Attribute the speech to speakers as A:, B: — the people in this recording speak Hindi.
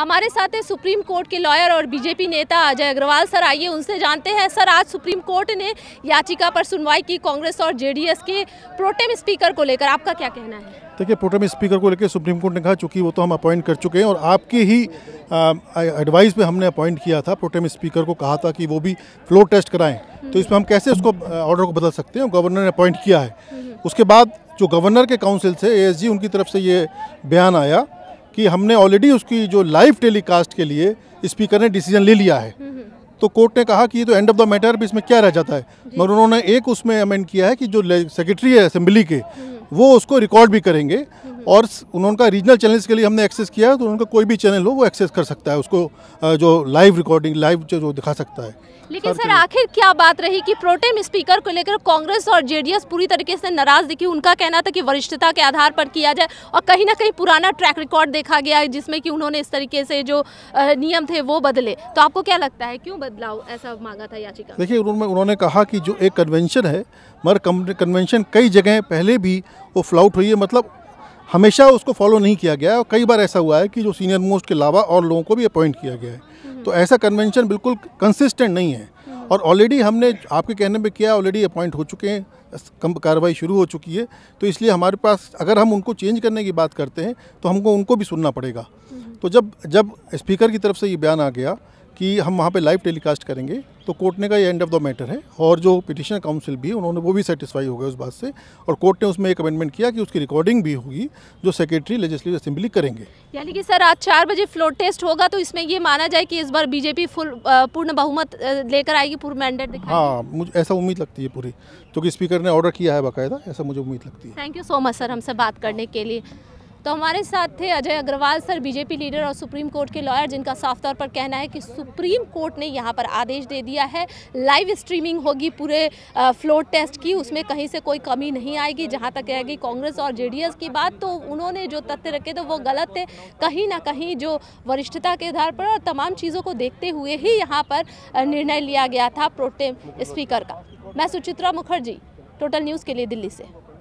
A: हमारे साथ है सुप्रीम कोर्ट के लॉयर और बीजेपी नेता अजय अग्रवाल सर आइए उनसे जानते हैं सर आज सुप्रीम कोर्ट ने याचिका पर सुनवाई की कांग्रेस और जेडीएस के प्रोटेम स्पीकर को लेकर आपका क्या कहना है
B: देखिए प्रोटेम स्पीकर को लेकर सुप्रीम कोर्ट ने कहा चूंकि वो तो हम अपॉइंट कर चुके हैं और आपके ही एडवाइस पे हमने अपॉइंट किया था प्रोटेम स्पीकर को कहा था कि वो भी फ्लोर टेस्ट कराएं तो इसमें हम कैसे उसको ऑर्डर को बदल सकते हैं गवर्नर ने अपॉइंट किया है उसके बाद जो गवर्नर के काउंसिल से ए उनकी तरफ से ये बयान आया कि हमने ऑलरेडी उसकी जो लाइव टेलीकास्ट के लिए स्पीकर ने डिसीजन ले लिया है हम्म, हम्म। तो कोर्ट ने कहा कि ये तो एंड ऑफ द मैटर भी इसमें क्या रह जाता है मगर उन्होंने एक उसमें अमेंड किया है कि जो सेक्रेटरी है असेंबली के हम्म। वो उसको रिकॉर्ड भी करेंगे और उनका रीजनल चैनल्स के लिए हमने एक्सेस किया है तो उनका कोई भी चैनल हो वो एक्सेस कर सकता है उसको जो लाइव रिकॉर्डिंग लाइव जो दिखा सकता है
A: लेकिन सर आखिर क्या बात रही कि प्रोटेम स्पीकर को लेकर कांग्रेस और जेडीएस पूरी तरीके से नाराज दिखी उनका कहना था कि वरिष्ठता के आधार पर किया जाए और कहीं ना कहीं पुराना ट्रैक रिकॉर्ड देखा गया है जिसमें कि उन्होंने इस तरीके से जो नियम थे वो बदले तो आपको क्या लगता है क्यों बदलाव ऐसा मांगा था याचिका देखिए
B: उन्होंने उन्होंने कहा कि जो एक कन्वेंशन है मगर कन्वेंशन कई जगह पहले भी वो फ्लाउट हुई है मतलब हमेशा उसको फॉलो नहीं किया गया और कई बार ऐसा हुआ है कि जो सीनियर मोस्ट के अलावा और लोगों को भी अपॉइंट किया गया है तो ऐसा कन्वेंशन बिल्कुल कंसिस्टेंट नहीं है और ऑलरेडी हमने आपके कहने पे किया ऑलरेडी अपॉइंट हो चुके हैं कार्रवाई शुरू हो चुकी है तो इसलिए हमारे पास अगर हम उनको चेंज करने की बात करते हैं तो हमको उनको भी सुनना पड़ेगा तो जब जब स्पीकर की तरफ से ये बयान आ गया कि हम वहाँ पे लाइव टेलीकास्ट करेंगे तो कोर्ट ने कहा ये एंड ऑफ द मैटर है और जो पिटिशन काउंसिल भी उन्होंने वो भी सेटिस्फाई हो गया उस बात से और कोर्ट ने उसमें एक अमेंडमेंट किया कि उसकी रिकॉर्डिंग भी होगी जो सेक्रेटरी लेजिस्लेटिव असेंबली करेंगे
A: यानी कि सर आज चार बजे फ्लोर टेस्ट होगा तो इसमें ये माना जाए कि इस बार बीजेपी फुल पूर्ण बहुमत लेकर आएगी पूर्ण मैंडेट
B: हाँ मुझे ऐसा उम्मीद लगती है पूरी क्योंकि स्पीकर ने ऑर्डर किया है बाकायदा ऐसा मुझे उम्मीद लगती है
A: thank you so much sir हमसे बात करने के लिए तो हमारे साथ थे Ajay Agarwal sir BJP leader और सुप्रीम कोर्ट के लॉयर जिनका साफ तौर पर कहना है कि सुप्रीम कोर्ट ने यहाँ पर आदेश दे दिया है लाइव स्ट्रीमिंग होगी पूरे फ्लोर टेस्ट की उसमें कहीं से कोई कमी नहीं आएगी जहाँ तक रहेगी कांग्रेस और जे की बात तो उन्होंने जो तथ्य रखे थे वो गलत थे कहीं ना कहीं जो वरिष्ठता के आधार पर और तमाम चीज़ों को देखते हुए ही यहाँ पर निर्णय लिया गया था प्रोटेम स्पीकर का मैं सुचित्रा मुखर्जी टोटल न्यूज़ के लिए दिल्ली से